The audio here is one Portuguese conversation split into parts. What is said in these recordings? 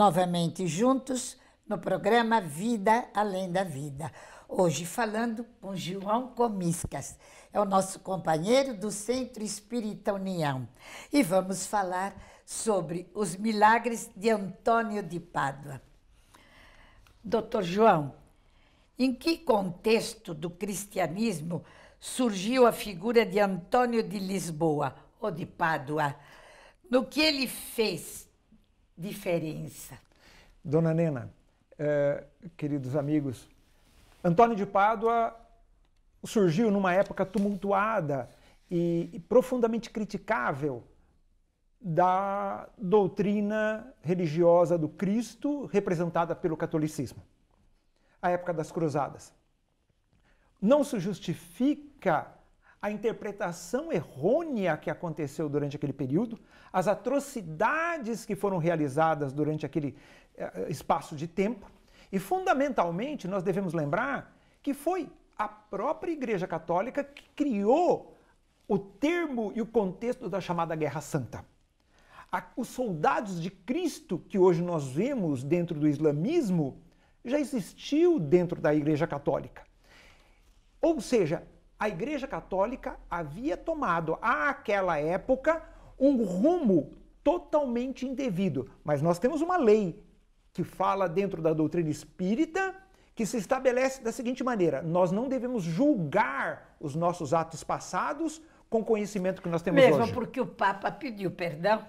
novamente juntos no programa Vida Além da Vida. Hoje falando com João Comiscas, é o nosso companheiro do Centro Espírita União. E vamos falar sobre os milagres de Antônio de Pádua. Doutor João, em que contexto do cristianismo surgiu a figura de Antônio de Lisboa ou de Pádua? No que ele fez diferença. Dona Nena, é, queridos amigos, Antônio de Pádua surgiu numa época tumultuada e, e profundamente criticável da doutrina religiosa do Cristo representada pelo catolicismo, a época das Cruzadas. Não se justifica a interpretação errônea que aconteceu durante aquele período, as atrocidades que foram realizadas durante aquele eh, eh, espaço de tempo. E, fundamentalmente, nós devemos lembrar que foi a própria Igreja Católica que criou o termo e o contexto da chamada Guerra Santa. Os soldados de Cristo que hoje nós vemos dentro do islamismo já existiu dentro da Igreja Católica. Ou seja, a Igreja Católica havia tomado, àquela época, um rumo totalmente indevido. Mas nós temos uma lei que fala dentro da doutrina espírita que se estabelece da seguinte maneira: nós não devemos julgar os nossos atos passados com o conhecimento que nós temos Mesmo hoje. Mesmo porque o Papa pediu perdão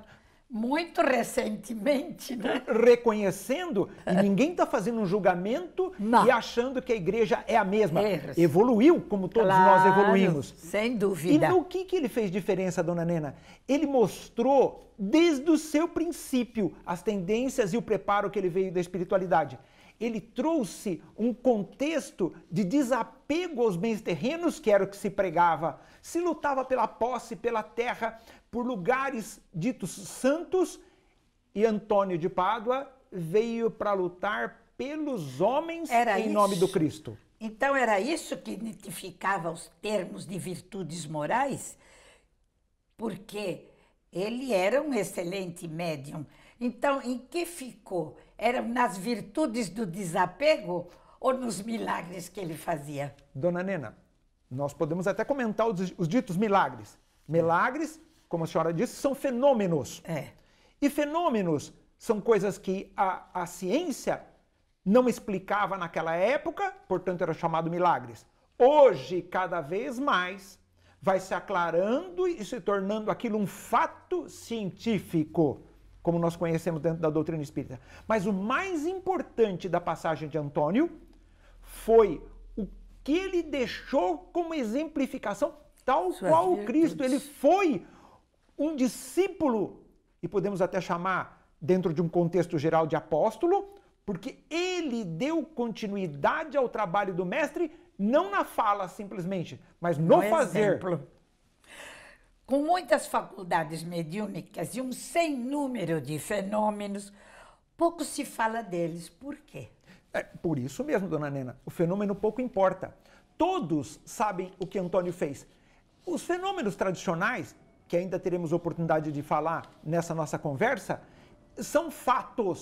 muito recentemente, né? Reconhecendo, e ninguém está fazendo um julgamento Não. e achando que a igreja é a mesma. Erros. É. Evoluiu, como todos claro, nós evoluímos. Sem dúvida. E no que, que ele fez diferença, dona Nena? Ele mostrou, desde o seu princípio, as tendências e o preparo que ele veio da espiritualidade. Ele trouxe um contexto de desapego aos bens terrenos, que era o que se pregava. Se lutava pela posse, pela terra, por lugares ditos santos, e Antônio de Pádua veio para lutar pelos homens era em isso. nome do Cristo. Então era isso que identificava os termos de virtudes morais, porque ele era um excelente médium. Então, em que ficou? Eram nas virtudes do desapego ou nos milagres que ele fazia? Dona Nena, nós podemos até comentar os, os ditos milagres. Milagres como a senhora disse, são fenômenos. É. E fenômenos são coisas que a, a ciência não explicava naquela época, portanto era chamado milagres. Hoje, cada vez mais, vai se aclarando e se tornando aquilo um fato científico, como nós conhecemos dentro da doutrina espírita. Mas o mais importante da passagem de Antônio foi o que ele deixou como exemplificação, tal qual o Cristo. Ele foi um discípulo, e podemos até chamar, dentro de um contexto geral, de apóstolo, porque ele deu continuidade ao trabalho do mestre, não na fala simplesmente, mas no, no fazer. Exemplo. Com muitas faculdades mediúnicas e um sem número de fenômenos, pouco se fala deles. Por quê? É, por isso mesmo, dona Nena, o fenômeno pouco importa. Todos sabem o que Antônio fez. Os fenômenos tradicionais que ainda teremos oportunidade de falar nessa nossa conversa, são fatos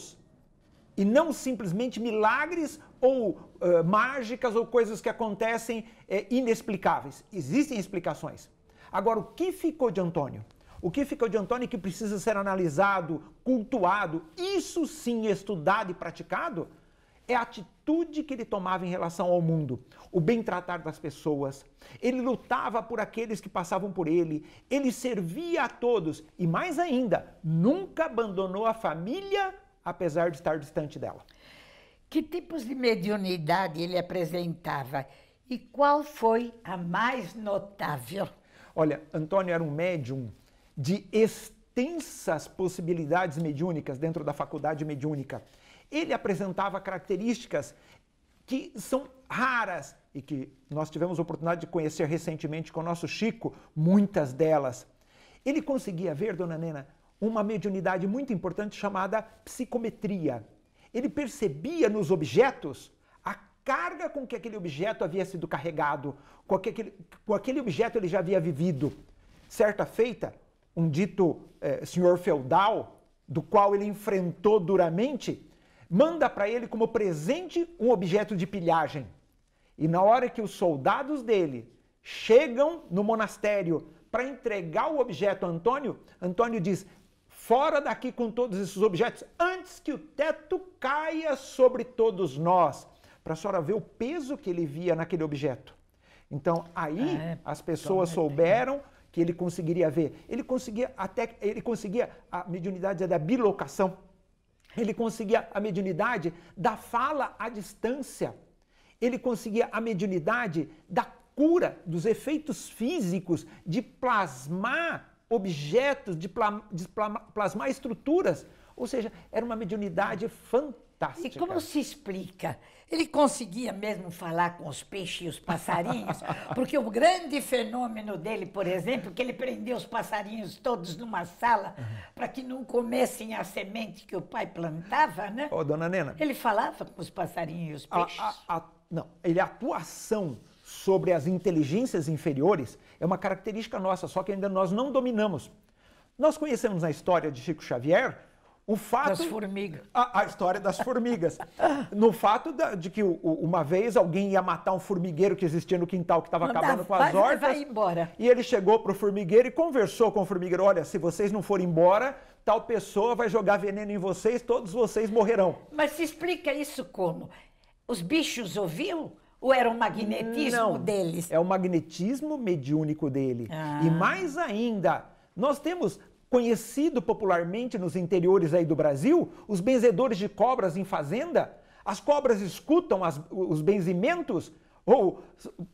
e não simplesmente milagres ou uh, mágicas ou coisas que acontecem eh, inexplicáveis. Existem explicações. Agora, o que ficou de Antônio? O que ficou de Antônio é que precisa ser analisado, cultuado, isso sim estudado e praticado, é a atitude que ele tomava em relação ao mundo, o bem tratar das pessoas. Ele lutava por aqueles que passavam por ele, ele servia a todos e, mais ainda, nunca abandonou a família, apesar de estar distante dela. Que tipos de mediunidade ele apresentava e qual foi a mais notável? Olha, Antônio era um médium de extensas possibilidades mediúnicas dentro da faculdade mediúnica. Ele apresentava características que são raras e que nós tivemos a oportunidade de conhecer recentemente com o nosso Chico, muitas delas. Ele conseguia ver, dona Nena, uma mediunidade muito importante chamada psicometria. Ele percebia nos objetos a carga com que aquele objeto havia sido carregado, com aquele, com aquele objeto ele já havia vivido. Certa feita, um dito eh, senhor feudal, do qual ele enfrentou duramente, manda para ele como presente um objeto de pilhagem. E na hora que os soldados dele chegam no monastério para entregar o objeto a Antônio, Antônio diz: fora daqui com todos esses objetos, antes que o teto caia sobre todos nós, para a senhora ver o peso que ele via naquele objeto. Então, aí é, as então, pessoas é souberam que ele conseguiria ver. Ele conseguia até ele conseguia a mediunidade é da bilocação. Ele conseguia a mediunidade da fala à distância. Ele conseguia a mediunidade da cura, dos efeitos físicos, de plasmar objetos, de, plasmar estruturas. Ou seja, era uma mediunidade fantástica fantástica. E como se explica? Ele conseguia mesmo falar com os peixes e os passarinhos, porque o grande fenômeno dele, por exemplo, que ele prendeu os passarinhos todos numa sala para que não comessem a semente que o pai plantava, né? Ô, oh, dona Nena. Ele falava com os passarinhos e os peixes. A, a, a, não, ele a atuação sobre as inteligências inferiores é uma característica nossa, só que ainda nós não dominamos. Nós conhecemos a história de Chico Xavier o fato. Das formigas. A, a história das formigas. no fato da, de que o, uma vez alguém ia matar um formigueiro que existia no quintal que estava acabando com as hortas. Vai embora. E ele chegou para o formigueiro e conversou com o formigueiro: olha, se vocês não forem embora, tal pessoa vai jogar veneno em vocês, todos vocês morrerão. Mas se explica isso como? Os bichos ouviam? Ou era o magnetismo não, deles? É o magnetismo mediúnico dele. Ah. E mais ainda, nós temos conhecido popularmente nos interiores aí do Brasil, os benzedores de cobras em fazenda, as cobras escutam as, os benzimentos, ou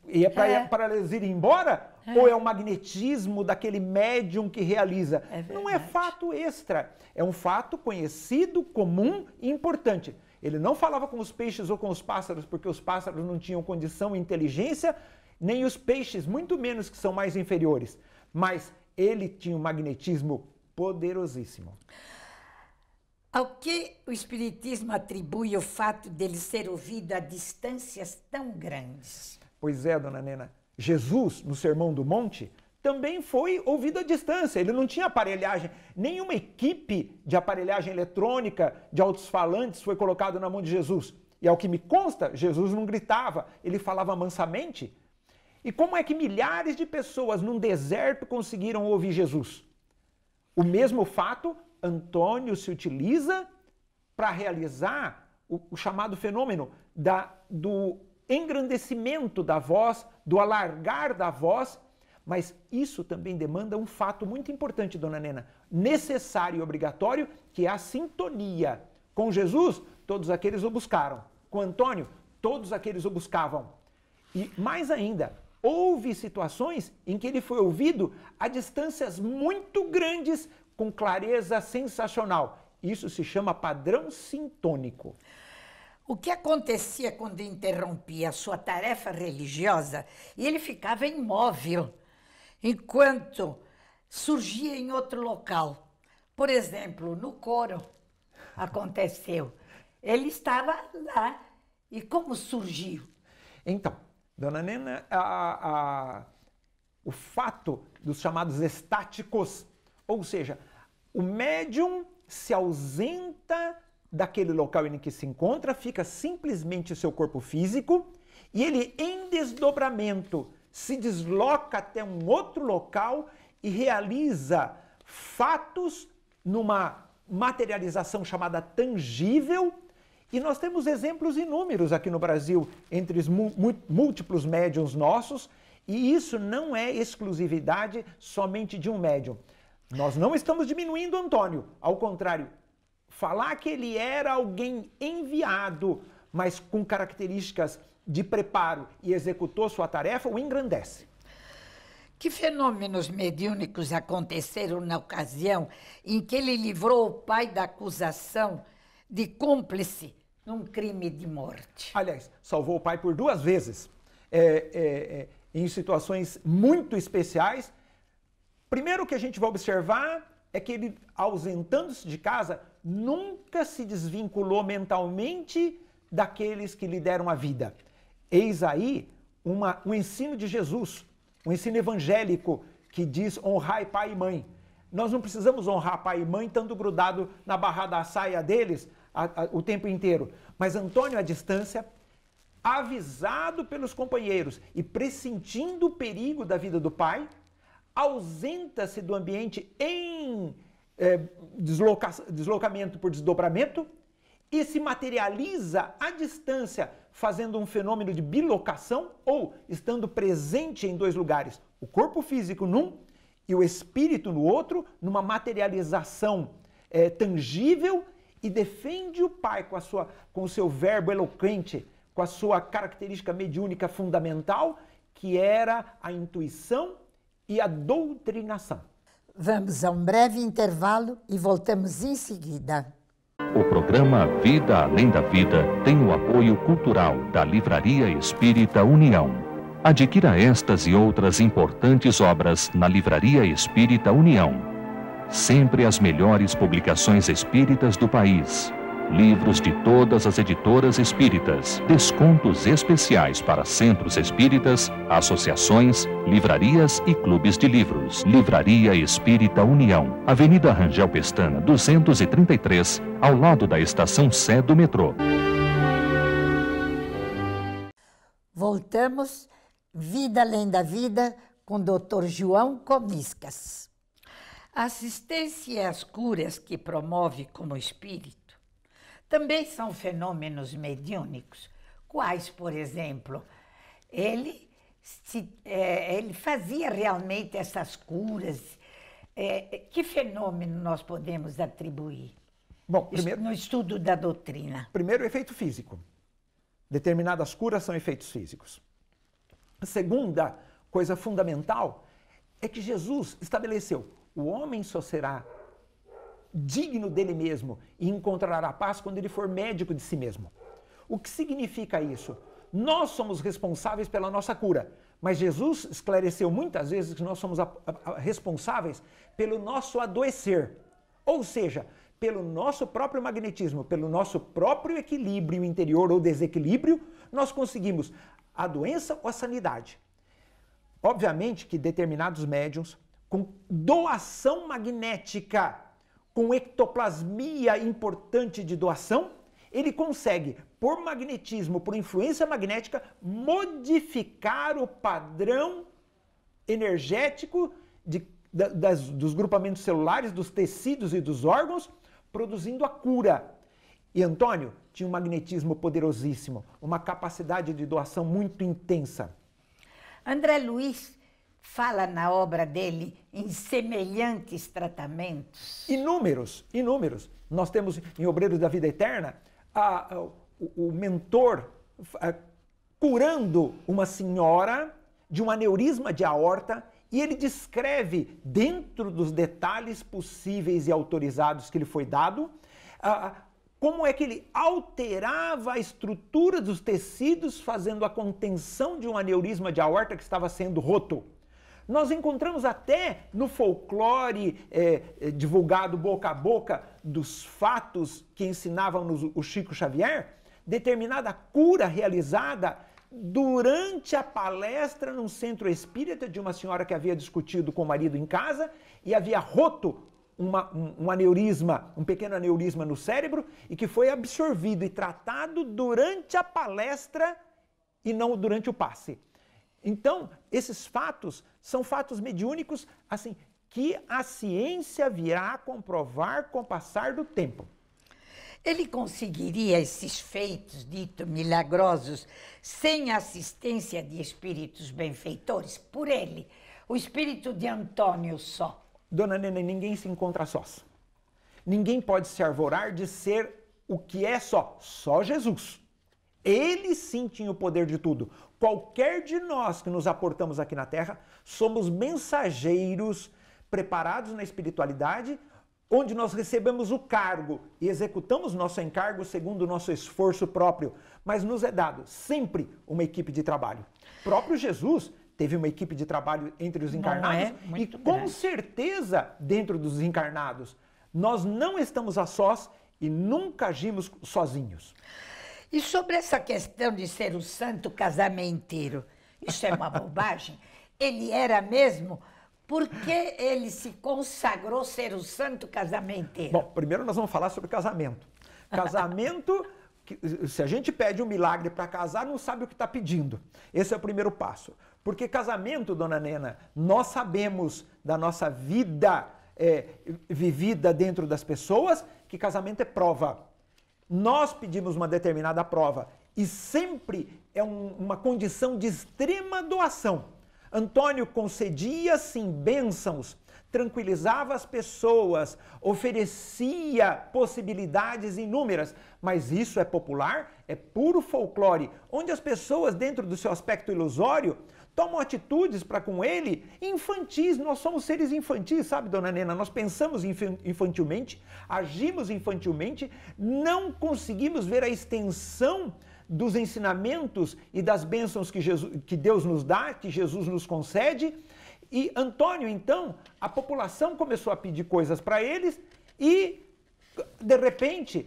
e é para é. é elas irem embora, é. ou é o magnetismo daquele médium que realiza. É não é fato extra, é um fato conhecido, comum e importante. Ele não falava com os peixes ou com os pássaros, porque os pássaros não tinham condição e inteligência, nem os peixes, muito menos que são mais inferiores. Mas ele tinha um magnetismo poderosíssimo. Ao que o Espiritismo atribui o fato dele ser ouvido a distâncias tão grandes? Pois é, dona Nena. Jesus, no Sermão do Monte, também foi ouvido à distância. Ele não tinha aparelhagem, nenhuma equipe de aparelhagem eletrônica, de altos falantes foi colocada na mão de Jesus. E ao que me consta, Jesus não gritava, ele falava mansamente e como é que milhares de pessoas num deserto conseguiram ouvir Jesus? O mesmo fato, Antônio se utiliza para realizar o, o, chamado fenômeno da, do engrandecimento da voz, do alargar da voz, mas isso também demanda um fato muito importante, dona Nena, necessário e obrigatório, que é a sintonia. Com Jesus, todos aqueles o buscaram. Com Antônio, todos aqueles o buscavam. E mais ainda, Houve situações em que ele foi ouvido a distâncias muito grandes com clareza sensacional. Isso se chama padrão sintônico. O que acontecia quando interrompia a sua tarefa religiosa e ele ficava imóvel, enquanto surgia em outro local. Por exemplo, no coro aconteceu. Ele estava lá. E como surgiu? Então, Dona Nena, a, a, o fato dos chamados estáticos, ou seja, o médium se ausenta daquele local em que se encontra, fica simplesmente o seu corpo físico e ele, em desdobramento, se desloca até um outro local e realiza fatos numa materialização chamada tangível e nós temos exemplos inúmeros aqui no Brasil, entre múltiplos médiums nossos, e isso não é exclusividade somente de um médium. Nós não estamos diminuindo Antônio, ao contrário, falar que ele era alguém enviado, mas com características de preparo e executou sua tarefa, o engrandece. Que fenômenos mediúnicos aconteceram na ocasião em que ele livrou o pai da acusação? de cúmplice num crime de morte. Aliás, salvou o pai por duas vezes, é, é, é, em situações muito especiais. Primeiro que a gente vai observar é que ele, ausentando-se de casa, nunca se desvinculou mentalmente daqueles que lhe deram a vida. Eis aí uma, um ensino de Jesus, um ensino evangélico que diz honrar pai e mãe. Nós não precisamos honrar pai e mãe tanto grudado na barra da saia deles, a, a, o tempo inteiro, mas Antônio à distância, avisado pelos companheiros e pressentindo o perigo da vida do pai, ausenta-se do ambiente em é, desloca deslocamento por desdobramento e se materializa à distância, fazendo um fenômeno de bilocação ou estando presente em dois lugares, o corpo físico num e o espírito no outro, numa materialização é, tangível e defende o Pai com, a sua, com o seu verbo eloquente, com a sua característica mediúnica fundamental, que era a intuição e a doutrinação. Vamos a um breve intervalo e voltamos em seguida. O programa Vida Além da Vida tem o apoio cultural da Livraria Espírita União. Adquira estas e outras importantes obras na Livraria Espírita União Sempre as melhores publicações espíritas do país. Livros de todas as editoras espíritas. Descontos especiais para centros espíritas, associações, livrarias e clubes de livros. Livraria Espírita União. Avenida Rangel Pestana, 233, ao lado da estação Sé do metrô. Voltamos, Vida Além da Vida, com o Dr. João Comiscas assistência às curas que promove como espírito também são fenômenos mediúnicos, quais, por exemplo, ele, se, é, ele fazia realmente essas curas. É, é que fenômeno nós podemos atribuir? Bom, primeiro, no estudo da doutrina. Primeiro, efeito físico. Determinadas curas são efeitos físicos. A segunda coisa fundamental é que Jesus estabeleceu o homem só será digno dele mesmo e encontrará paz quando ele for médico de si mesmo. O que significa isso? Nós somos responsáveis pela nossa cura, mas Jesus esclareceu muitas vezes que nós somos a, a, a responsáveis pelo nosso adoecer, ou seja, pelo nosso próprio magnetismo, pelo nosso próprio equilíbrio interior ou desequilíbrio, nós conseguimos a doença ou a sanidade. Obviamente que determinados médiums, com doação magnética, com ectoplasmia importante de doação, ele consegue, por magnetismo, por influência magnética, modificar o padrão energético de, da, das, dos grupamentos celulares, dos tecidos e dos órgãos, produzindo a cura. E Antônio tinha um magnetismo poderosíssimo, uma capacidade de doação muito intensa. André Luiz fala na obra dele em semelhantes tratamentos? Inúmeros, inúmeros. Nós temos em Obreiros da Vida Eterna a, a, o, o, mentor a, curando uma senhora de um aneurisma de aorta e ele descreve, dentro dos detalhes possíveis e autorizados que lhe foi dado, como é que ele alterava a estrutura dos tecidos fazendo a contenção de um aneurisma de aorta que estava sendo roto. Nós encontramos até no folclore é, é, divulgado boca a boca dos fatos que ensinavam o Chico Xavier, determinada cura realizada durante a palestra num centro espírita de uma senhora que havia discutido com o marido em casa e havia roto uma, um, um, aneurisma, um pequeno aneurisma no cérebro e que foi absorvido e tratado durante a palestra e não durante o passe. Então, esses fatos são fatos mediúnicos, assim, que a ciência virá comprovar com o passar do tempo. Ele conseguiria esses feitos dito milagrosos sem assistência de espíritos benfeitores por ele, o espírito de Antônio só. Dona Nena, ninguém se encontra sós. Ninguém pode se arvorar de ser o que é só, só Jesus. Ele sim tinha o poder de tudo. Qualquer de nós que nos aportamos aqui na Terra, somos mensageiros preparados na espiritualidade, onde nós recebemos o cargo e executamos nosso encargo segundo o nosso esforço próprio, mas nos é dado sempre uma equipe de trabalho. Próprio Jesus teve uma equipe de trabalho entre os é? encarnados é e com certeza dentro dos encarnados. Nós não estamos a sós e nunca agimos sozinhos. E sobre essa questão de ser o santo casamenteiro, isso é uma bobagem? Ele era mesmo? Por que ele se consagrou ser o santo casamenteiro? Bom, primeiro nós vamos falar sobre casamento. Casamento, se a gente pede um milagre para casar, não sabe o que está pedindo. Esse é o primeiro passo. Porque casamento, dona Nena, nós sabemos da nossa vida é, vivida dentro das pessoas que casamento é prova. Nós pedimos uma determinada prova e sempre é um, uma condição de extrema doação. Antônio concedia, sim, bênçãos tranquilizava as pessoas, oferecia possibilidades inúmeras, mas isso é popular, é puro folclore, onde as pessoas, dentro do seu aspecto ilusório, tomam atitudes para com ele infantis. Nós somos seres infantis, sabe, dona Nena? Nós pensamos infantilmente, agimos infantilmente, não conseguimos ver a extensão dos ensinamentos e das bênçãos que, Jesus, que Deus nos dá, que Jesus nos concede e Antônio, então, a população começou a pedir coisas para eles e, de repente,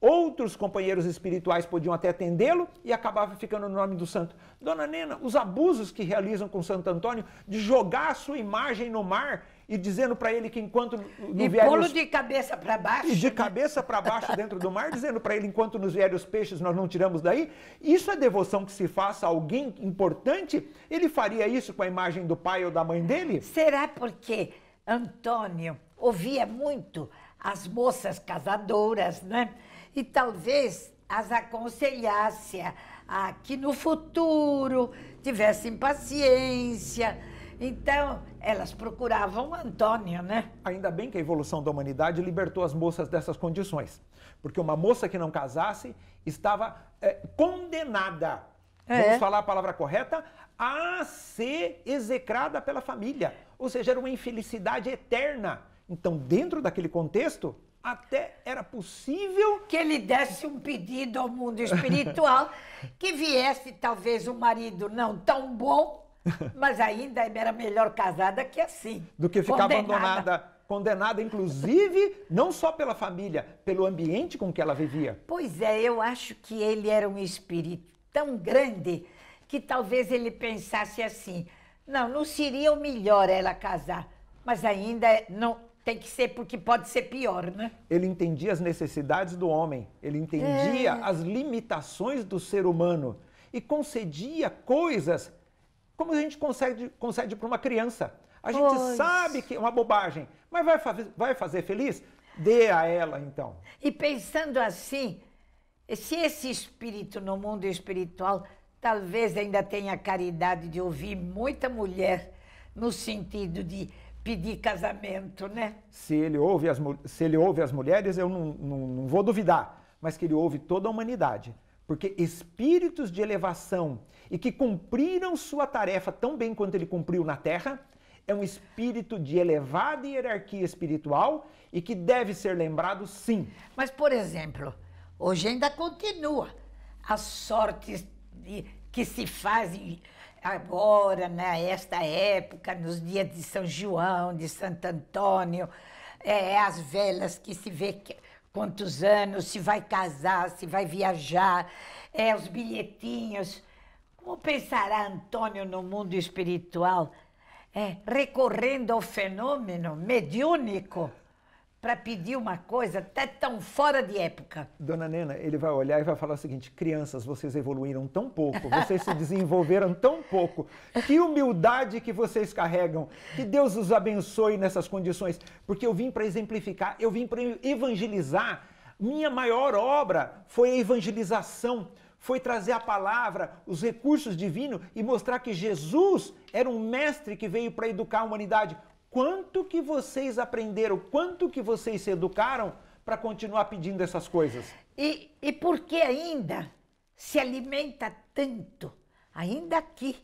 outros companheiros espirituais podiam até atendê-lo e acabava ficando no nome do santo. Dona Nena, os abusos que realizam com Santo Antônio de jogar a sua imagem no mar e dizendo para ele que enquanto não e vier pulo os... de cabeça para baixo. E de né? cabeça para baixo dentro do mar, dizendo para ele enquanto nos vierem os peixes, nós não tiramos daí. Isso é devoção que se faça a alguém importante? Ele faria isso com a imagem do pai ou da mãe dele? Será porque Antônio ouvia muito as moças casadoras, né? E talvez as aconselhasse a que no futuro tivessem paciência. Então, elas procuravam Antônio, né? Ainda bem que a evolução da humanidade libertou as moças dessas condições. Porque uma moça que não casasse estava é, condenada, é. vamos falar a palavra correta, a ser execrada pela família. Ou seja, era uma infelicidade eterna. Então, dentro daquele contexto, até era possível que ele desse um pedido ao mundo espiritual que viesse talvez um marido não tão bom Mas ainda era melhor casada que assim. Do que ficar condenada. abandonada. Condenada, inclusive, não só pela família, pelo ambiente com que ela vivia. Pois é, eu acho que ele era um espírito tão grande que talvez ele pensasse assim: não, não seria o melhor ela casar, mas ainda não tem que ser porque pode ser pior, né? Ele entendia as necessidades do homem, ele entendia é. as limitações do ser humano e concedia coisas como a gente consegue, concede para uma criança? A gente pois. sabe que é uma bobagem, mas vai, faz, vai fazer feliz? Dê a ela, então. E pensando assim, se esse espírito no mundo espiritual talvez ainda tenha caridade de ouvir muita mulher no sentido de pedir casamento, né? Se ele ouve as, se ele ouve as mulheres, eu não, não, não vou duvidar, mas que ele ouve toda a humanidade. Porque espíritos de elevação e que cumpriram sua tarefa tão bem quanto ele cumpriu na terra, é um espírito de elevada hierarquia espiritual e que deve ser lembrado sim. Mas, por exemplo, hoje ainda continua a sorte de, que se faz agora, nesta né, época, nos dias de São João, de Santo Antônio, é, as velas que se vê que quantos anos, se vai casar, se vai viajar, é, os bilhetinhos. Como pensará Antônio no mundo espiritual? É, recorrendo ao fenômeno mediúnico? para pedir uma coisa até tão fora de época. Dona Nena, ele vai olhar e vai falar o seguinte: crianças, vocês evoluíram tão pouco, vocês se desenvolveram tão pouco. Que humildade que vocês carregam. Que Deus os abençoe nessas condições, porque eu vim para exemplificar, eu vim para evangelizar. Minha maior obra foi a evangelização foi trazer a palavra, os recursos divinos e mostrar que Jesus era um mestre que veio para educar a humanidade quanto que vocês aprenderam, quanto que vocês se educaram para continuar pedindo essas coisas. E, e por que ainda se alimenta tanto, ainda aqui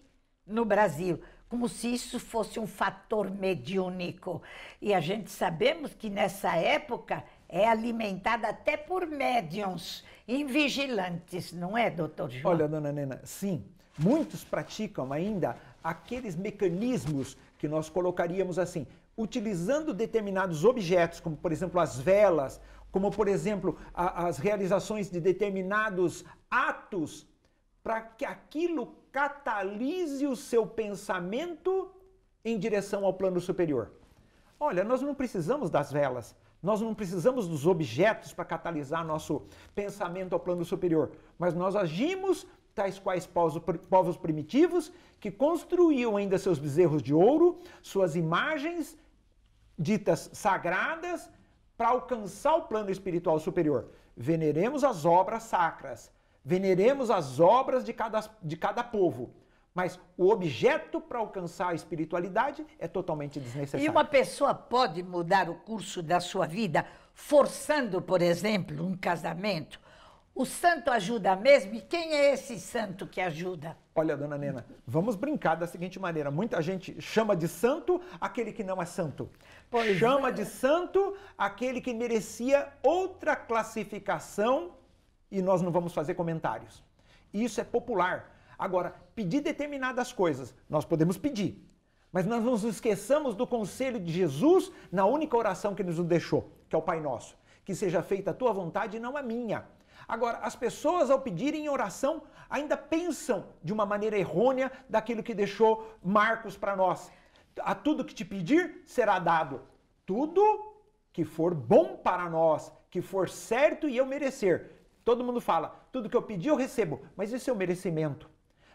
no Brasil, como se isso fosse um fator mediúnico? E a gente sabemos que nessa época é alimentada até por médiums invigilantes, não é, doutor João? Olha, dona Nena, sim, muitos praticam ainda aqueles mecanismos que nós colocaríamos assim, utilizando determinados objetos, como por exemplo as velas, como por exemplo a, as realizações de determinados atos, para que aquilo catalise o seu pensamento em direção ao plano superior. Olha, nós não precisamos das velas, nós não precisamos dos objetos para catalisar nosso pensamento ao plano superior, mas nós agimos tais quais povos primitivos, que construíam ainda seus bezerros de ouro, suas imagens ditas sagradas, para alcançar o plano espiritual superior. Veneremos as obras sacras, veneremos as obras de cada, de cada povo. Mas o objeto para alcançar a espiritualidade é totalmente desnecessário. E uma pessoa pode mudar o curso da sua vida forçando, por exemplo, um casamento o santo ajuda mesmo? E quem é esse santo que ajuda? Olha, dona Nena, vamos brincar da seguinte maneira: muita gente chama de santo aquele que não é santo. Pois chama é. de santo aquele que merecia outra classificação e nós não vamos fazer comentários. Isso é popular. Agora, pedir determinadas coisas, nós podemos pedir, mas nós não nos esqueçamos do conselho de Jesus na única oração que ele nos deixou, que é o Pai Nosso. Que seja feita a tua vontade e não a minha. Agora, as pessoas ao pedirem oração ainda pensam de uma maneira errônea daquilo que deixou Marcos para nós. A tudo que te pedir será dado. Tudo que for bom para nós, que for certo e eu merecer. Todo mundo fala, tudo que eu pedi eu recebo, mas esse é o merecimento.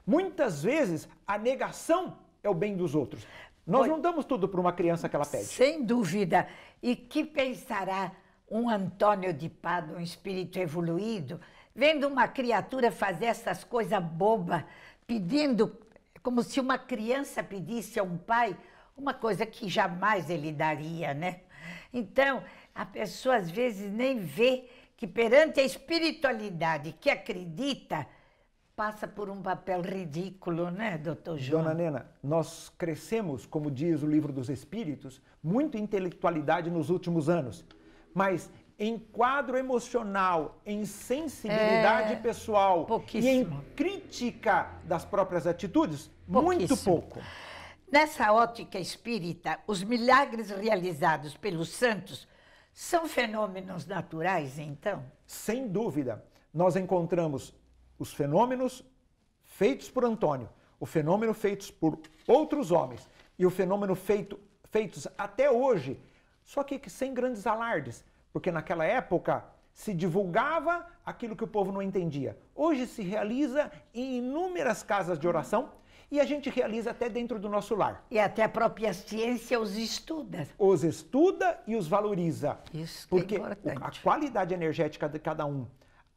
Muitas vezes a negação é o bem dos outros. Nós Oi. não damos tudo para uma criança que ela pede. Sem dúvida. E que pensará um Antônio de Pado, um espírito evoluído, vendo uma criatura fazer essas coisas boba, pedindo como se uma criança pedisse a um pai uma coisa que jamais ele daria, né? Então, a pessoa às vezes nem vê que perante a espiritualidade que acredita, passa por um papel ridículo, né, doutor João? Dona Nena, nós crescemos, como diz o livro dos Espíritos, muito intelectualidade nos últimos anos mas em quadro emocional, em sensibilidade é, pessoal e em crítica das próprias atitudes, muito pouco. Nessa ótica espírita, os milagres realizados pelos santos são fenômenos naturais, então? Sem dúvida. Nós encontramos os fenômenos feitos por Antônio, o fenômeno feitos por outros homens e o fenômeno feito, feitos até hoje só que sem grandes alardes, porque naquela época se divulgava aquilo que o povo não entendia. Hoje se realiza em inúmeras casas de oração e a gente realiza até dentro do nosso lar. E até a própria ciência os estuda. Os estuda e os valoriza. Isso que é porque é importante. a qualidade energética de cada um,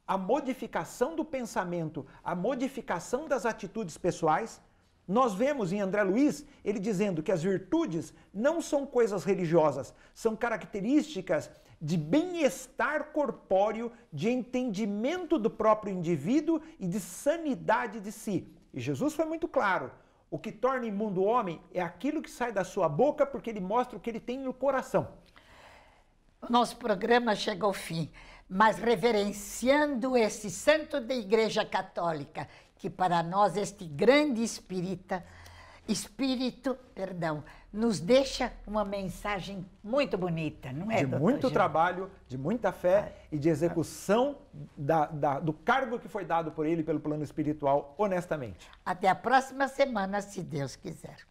a modificação do pensamento, a modificação das atitudes pessoais nós vemos em André Luiz ele dizendo que as virtudes não são coisas religiosas, são características de bem-estar corpóreo, de entendimento do próprio indivíduo e de sanidade de si. E Jesus foi muito claro: o que torna imundo o homem é aquilo que sai da sua boca, porque ele mostra o que ele tem no coração. Nosso programa chega ao fim, mas reverenciando esse santo da Igreja Católica que para nós este grande espírita, espírito, perdão, nos deixa uma mensagem muito bonita, não é? De muito Jean? trabalho, de muita fé ah, e de execução ah, da, da, do cargo que foi dado por ele pelo plano espiritual, honestamente. Até a próxima semana, se Deus quiser.